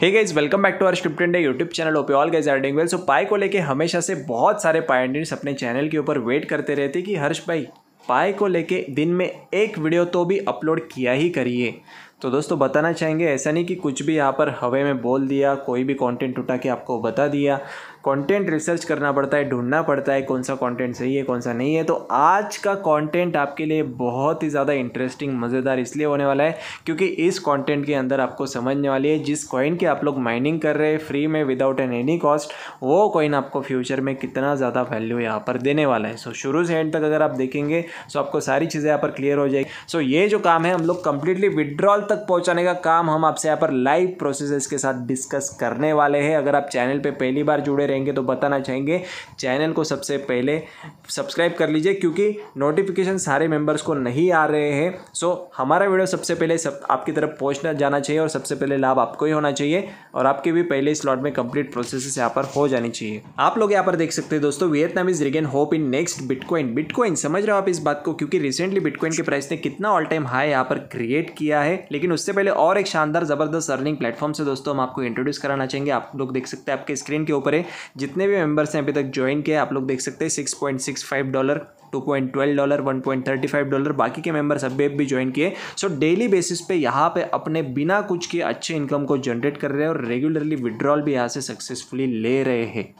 Hey guys welcome back to our script India YouTube channel hope all guys are doing well so Pi को लेके हमेशा से बहुत सारे पायनियर्स अपने चैनल के ऊपर वेट करते रहते कि हर्ष भाई पाई को लेके दिन में एक वीडियो तो भी अपलोड किया ही करिए तो दोस्तों बताना चाहेंगे ऐसा नहीं कि कुछ भी यहाँ पर हवे में बोल दिया कोई भी कंटेंट उठा के आपको बता दिया कंटेंट रिसर्च करना पड़ता है ढूंढना पड़ता है कौन सा कंटेंट सही है कौन सा नहीं है तो आज का कंटेंट आपके लिए बहुत ही ज़्यादा इंटरेस्टिंग मज़ेदार इसलिए होने वाला है क्योंकि इस कंटेंट के अंदर आपको समझने वाली है जिस कॉइन की आप लोग माइनिंग कर रहे हैं फ्री में विदाउट एन एनी कॉस्ट वो कॉइन आपको फ्यूचर में कितना ज़्यादा वैल्यू यहाँ पर देने वाला है सो शुरू से एंड तक अगर आप देखेंगे सो आपको सारी चीज़ें यहाँ पर क्लियर हो जाएगी सो ये जो काम है हम लोग कंप्लीटली विड्रॉल तक पहुँचाने का काम हम आपसे यहाँ पर लाइव प्रोसेस के साथ डिस्कस करने वाले हैं अगर आप चैनल पर पहली बार जुड़े रहेंगे रहेंगे तो बताना चाहेंगे चैनल को सबसे पहले सब्सक्राइब कर लीजिए क्योंकि नोटिफिकेशन सारे मेंबर्स को नहीं आ रहे हैं सो हमारा वीडियो सबसे पहले सब आपकी तरफ पहुँचना जाना चाहिए और सबसे पहले लाभ आपको ही होना चाहिए और आपके भी पहले स्लॉट में कंप्लीट प्रोसेस यहाँ पर हो जानी चाहिए आप लोग यहाँ पर देख सकते हैं दोस्तों Vietnam is regain hope in next bitcoin bitcoin समझ रहे हो आप इस बात को क्योंकि रिसेंटली बिटकॉइन के प्राइस ने कितना ऑल टाइम हाई यहाँ पर क्रिएट किया है लेकिन उससे पहले और एक शानदार जबरदस्त अर्निंग प्लेटफॉर्म से दोस्तों हम आपको इंट्रोड्यूस कराना चाहेंगे आप लोग देख सकते हैं आपके स्क्रीन के ऊपर है जितने भी मेंबर्स हैं अभी तक ज्वाइन किया आप लोग देख सकते हैं six point six five dollar two point twelve dollar one point thirty five dollar बाकी के मेंबर्स अब भी ज्वाइन किए सो डेली बेसिस पे यहाँ पे अपने बिना कुछ के अच्छे इनकम को जनरेट कर रहे हैं और रेगुलरली विड्रॉल भी यहाँ से सक्सेसफुली ले रहे हैं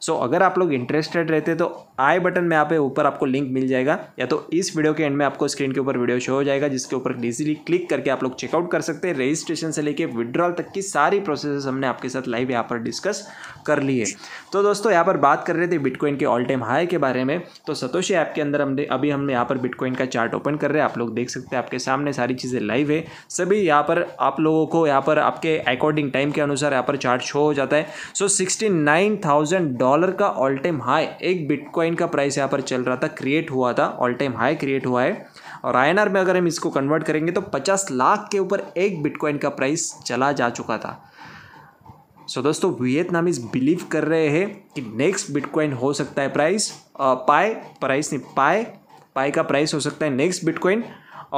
सो so, अगर आप लोग इंटरेस्टेड रहते तो आई बटन में यहाँ पे ऊपर आपको लिंक मिल जाएगा या तो इस वीडियो के एंड में आपको स्क्रीन के ऊपर वीडियो शो हो जाएगा जिसके ऊपर इजीली क्लिक करके आप लोग चेकआउट कर सकते हैं रजिस्ट्रेशन से लेके विड्रॉल तक की सारी प्रोसेस हमने आपके साथ लाइव यहाँ पर डिस्कस कर ली है तो दोस्तों यहाँ पर बात कर रहे थे बिटकॉइन के ऑल टाइम हाई के बारे में तो सतोशी ऐप के अंदर हमने अभी हम यहाँ पर बिटकॉइन का चार्ट ओपन कर रहे हैं आप लोग देख सकते हैं आपके सामने सारी चीज़ें लाइव है सभी यहाँ पर आप लोगों को यहाँ पर आपके अकॉर्डिंग टाइम के अनुसार यहाँ पर चार्ट शो हो जाता है so sixty nine thousand dollar का ऑल टाइम हाई एक बिटकॉइन का प्राइस यहाँ पर चल रहा था क्रिएट हुआ था ऑल टाइम हाई क्रिएट हुआ है और आई में अगर हम इसको कन्वर्ट करेंगे तो पचास लाख के ऊपर एक बिटकॉइन का प्राइस चला जा चुका था सो दोस्तों वियतनामीज बिलीव कर रहे हैं कि नेक्स्ट बिटकॉइन हो सकता है प्राइस पाए प्राइस नहीं पाए पाए का प्राइस हो सकता है नेक्स्ट बिटकॉइन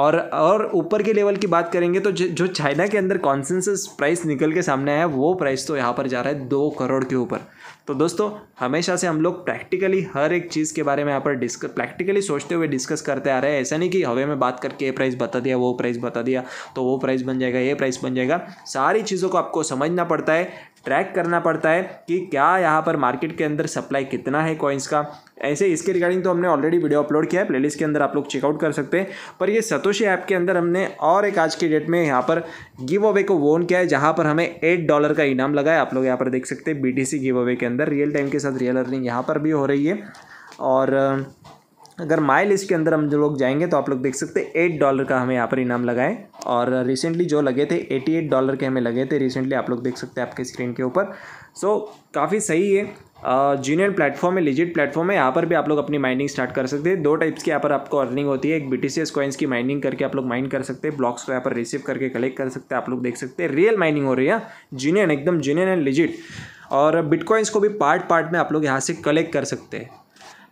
और और ऊपर के लेवल की बात करेंगे तो जो चाइना के अंदर कॉन्सेंसस प्राइस निकल के सामने आया वो प्राइस तो यहाँ पर जा रहा है दो करोड़ के ऊपर तो दोस्तों हमेशा से हम लोग प्रैक्टिकली हर एक चीज़ के बारे में यहाँ पर डिस्क प्रैक्टिकली सोचते हुए डिस्कस करते आ रहे हैं ऐसा नहीं कि हवे में बात करके ये प्राइस बता दिया वो प्राइस बता दिया तो वो प्राइस बन जाएगा ये प्राइस बन जाएगा सारी चीज़ों को आपको समझना पड़ता है ट्रैक करना पड़ता है कि क्या यहाँ पर मार्केट के अंदर सप्लाई कितना है कॉइन्स का ऐसे इसके रिगार्डिंग तो हमने ऑलरेडी वीडियो अपलोड किया है प्लेलिस्ट के अंदर आप लोग चेकआउट कर सकते हैं पर ये सतोशी ऐप के अंदर हमने और एक आज के डेट में यहाँ पर गिव अवे को वोन किया है जहाँ पर हमें एट डॉलर का इनाम लगा है आप लोग यहाँ पर देख सकते हैं बी गिव अवे के अंदर अंदर रियल टाइम के साथ रियल अर्निंग यहाँ पर भी हो रही है और अगर माई लिस्ट के अंदर हम जो लोग जाएंगे तो आप लोग देख सकते हैं एट डॉलर का हमें यहाँ पर इनाम लगाए और रिसेंटली जो लगे थे एटी एट डॉलर के हमें लगे थे रिसेंटली आप लोग देख सकते हैं आपके स्क्रीन के ऊपर सो so, काफ़ी सही है जूनियर प्लेटफॉर्म है लिजिट प्लेटफॉर्म है यहाँ पर भी आप लोग अपनी माइनिंग स्टार्ट कर सकते हैं दो टाइप्स के यहाँ पर आपको अर्निंग होती है एक बी टी कॉइन्स की माइनिंग करके आप लोग माइन कर सकते हैं ब्लॉक्स को यहाँ पर रिसीव करके कलेक्ट कर सकते हैं आप लोग देख सकते हैं रियल माइनिंग हो रही है जीनियन हाँ। एकदम जीनियन एंड लिजिट और बिटकॉइंस को भी पार्ट पार्ट में आप लोग यहाँ से कलेक्ट कर सकते हैं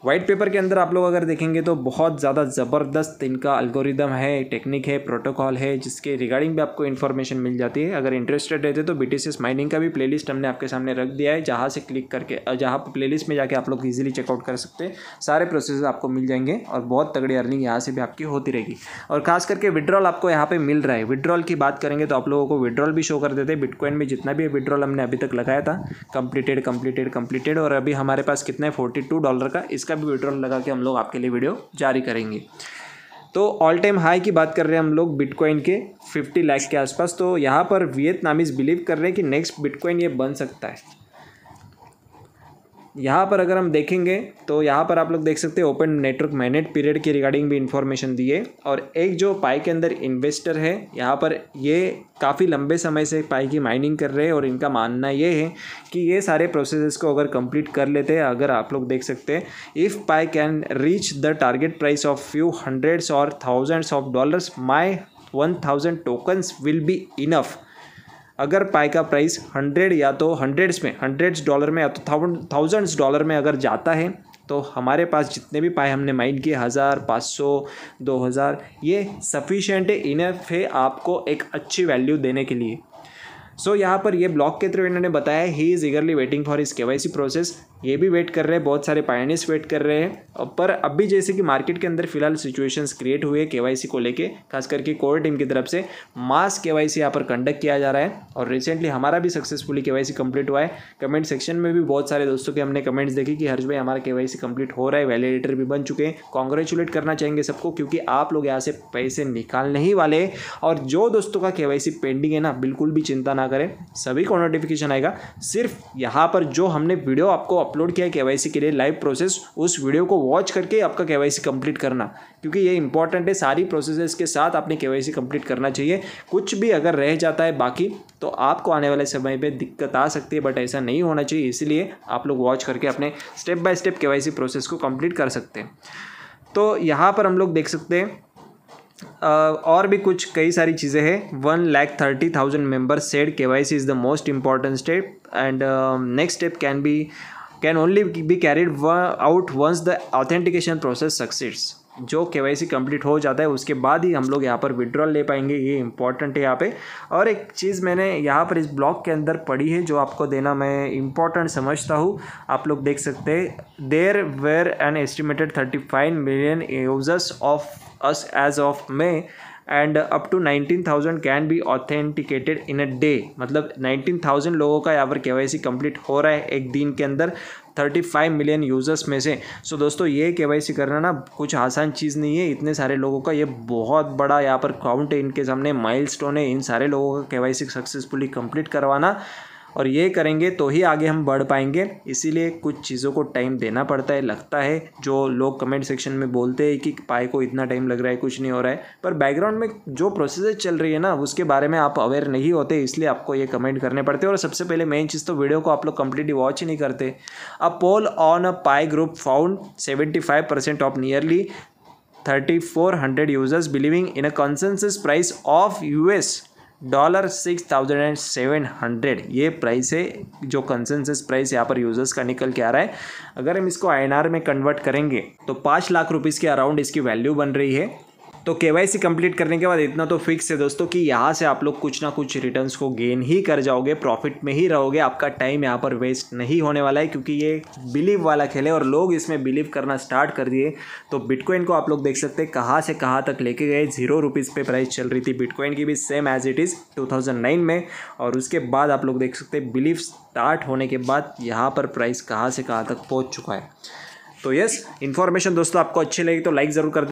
वाइट पेपर के अंदर आप लोग अगर देखेंगे तो बहुत ज़्यादा ज़बरदस्त इनका अल्गोरिदम है टेक्निक है प्रोटोकॉल है जिसके रिगार्डिंग भी आपको इन्फॉर्मेशन मिल जाती है अगर इंटरेस्टेड रहते तो बी माइनिंग का भी प्ले हमने आपके सामने रख दिया है जहाँ से क्लिक करके जहाँ प्लेलिस्ट में जाके आप लोग ईजिली चेकआउट कर सकते हैं सारे प्रोसेस आपको मिल जाएंगे और बहुत तगड़ी अर्निंग यहाँ से भी आपकी होती रहेगी और खास करके विड्रॉल आपको यहाँ पर मिल रहा है विड्रॉल की बात करेंगे तो आप लोगों को विड्रॉल भी शो कर देते हैं बिटकॉइन में जितना भी विड्रॉल हमने अभी तक लगाया था कंप्लीटेड कंप्लीटेड कंप्लीटेड और अभी हमारे पास कितना है फोर्टी डॉलर का इसका इसका भी विड्रॉल लगा के हम लोग आपके लिए वीडियो जारी करेंगे तो ऑल टाइम हाई की बात कर रहे हैं हम लोग बिटकॉइन के 50 लाख के आसपास तो यहाँ पर वियतनामीज बिलीव कर रहे हैं कि नेक्स्ट बिटकॉइन ये बन सकता है यहाँ पर अगर हम देखेंगे तो यहाँ पर आप लोग देख सकते हैं ओपन नेटवर्क मैनेट पीरियड की रिगार्डिंग भी इन्फॉर्मेशन दिए और एक जो पाई के अंदर इन्वेस्टर है यहाँ पर ये काफ़ी लंबे समय से पाई की माइनिंग कर रहे हैं और इनका मानना ये है कि ये सारे प्रोसेसेस को अगर कंप्लीट कर लेते हैं अगर आप लोग देख सकते हैं if Pi can reach the target price of few hundreds or thousands of dollars my one thousand tokens will be enough अगर पाई का प्राइस हंड्रेड या तो हंड्रेड्स में हंड्रेड्स डॉलर में या तो थाउजेंड्स डॉलर में अगर जाता है तो हमारे पास जितने भी पाए हमने माइन किए हज़ार पाँच सौ दो हज़ार ये सफिशेंट इनफ है आपको एक अच्छी वैल्यू देने के लिए सो so, यहाँ पर ये ब्लॉक के थ्रू इन्होंने बताया he is eagerly waiting for his K Y C process ये भी वेट कर रहे हैं बहुत सारे पायनिस वेट कर रहे हैं पर अभी जैसे कि मार्केट के अंदर फिलहाल सिचुएशंस क्रिएट हुए के को लेके खास करके कोर टीम की तरफ से मास के वाई सी यहाँ पर कंडक्ट किया जा रहा है और रिसेंटली हमारा भी सक्सेसफुली के वाई कंप्लीट हुआ है कमेंट सेक्शन में भी बहुत सारे दोस्तों के हमने कमेंट्स देखे कि हर्ष भाई हमारा के वाई कंप्लीट हो रहा है वैलिडेटर भी बन चुके हैं कॉन्ग्रेचुलेट करना चाहेंगे सबको क्योंकि आप लोग यहाँ से पैसे निकालने ही वाले और जो दोस्तों का के पेंडिंग है ना बिल्कुल भी चिंता ना करें सभी को नोटिफिकेशन आएगा सिर्फ यहाँ पर जो हमने वीडियो आपको अपलोड किया है केवाईसी के लिए लाइव प्रोसेस उस वीडियो को वॉच करके आपका केवाईसी कंप्लीट करना क्योंकि ये इंपॉर्टेंट है सारी प्रोसेसेस के साथ आपने केवाईसी कंप्लीट करना चाहिए कुछ भी अगर रह जाता है बाकी तो आपको आने वाले समय पर दिक्कत आ सकती है बट ऐसा नहीं होना चाहिए इसलिए आप लोग वॉच करके अपने step by step KYC process को कंप्लीट कर सकते हैं तो यहाँ पर हम लोग देख सकते हैं और भी कुछ कई सारी चीज़ें हैं one lakh thirty thousand member said K Y C is the most important step and next step can be can only be carried out once the authentication process success जो के वाई सी कंप्लीट हो जाता है उसके बाद ही हम लोग यहाँ पर विड्रॉल ले पाएंगे ये इंपॉर्टेंट है यहाँ पे और एक चीज़ मैंने यहाँ पर इस ब्लॉक के अंदर पढ़ी है जो आपको देना मैं इंपॉर्टेंट समझता हूँ आप लोग देख सकते हैं there were an estimated thirty five million users of us as of May and up to nineteen thousand can be authenticated in a day मतलब नाइनटीन थाउजेंड लोगों का यहाँ पर के वाई सी कम्प्लीट हो रहा है एक दिन के अंदर थर्टी फाइव मिलियन यूज़र्स में से सो so, दोस्तों ये के वाई सी करना ना कुछ आसान चीज़ नहीं है इतने सारे लोगों का ये बहुत बड़ा यहाँ पर काउंट है इनके सामने माइल स्टोन है इन सारे लोगों का के वाई सी सक्सेसफुली कंप्लीट करवाना और ये करेंगे तो ही आगे हम बढ़ पाएंगे इसीलिए कुछ चीज़ों को टाइम देना पड़ता है लगता है जो लोग कमेंट सेक्शन में बोलते हैं कि पाए को इतना टाइम लग रहा है कुछ नहीं हो रहा है पर बैकग्राउंड में जो प्रोसेस चल रही है ना उसके बारे में आप अवेयर नहीं होते इसलिए आपको ये कमेंट करने पड़ते और सबसे पहले मेन चीज़ तो वीडियो को आप लोग कंप्लीटली वॉच ही नहीं करते a poll on a Pi group found seventy five percent of nearly 3400 users believing in a consensus price of US dollar six thousand and seven hundred ये प्राइस है जो कंसेंसस प्राइस यहाँ पर users का निकल के आ रहा है अगर हम इसको आईएनआर में कन्वर्ट करेंगे तो पाँच लाख रुपीज़ के अराउंड इसकी वैल्यू बन रही है तो के वाई कंप्लीट करने के बाद इतना तो फिक्स है दोस्तों कि यहाँ से आप लोग कुछ ना कुछ रिटर्न्स को गेन ही कर जाओगे प्रॉफिट में ही रहोगे आपका टाइम यहाँ पर वेस्ट नहीं होने वाला है क्योंकि ये बिलीव वाला खेल है और लोग इसमें बिलीव करना स्टार्ट कर दिए तो बिटकॉइन को आप लोग देख सकते हैं कहाँ से कहाँ तक लेके गए जीरो रुपीज़ पर प्राइस चल रही थी बिटकॉइन की भी same as it is to में और उसके बाद आप लोग देख सकते हैं बिलीव स्टार्ट होने के बाद यहाँ पर प्राइस कहाँ से कहाँ तक पहुँच चुका है तो यस इन्फॉर्मेशन दोस्तों आपको अच्छी लगी तो लाइक ज़रूर कर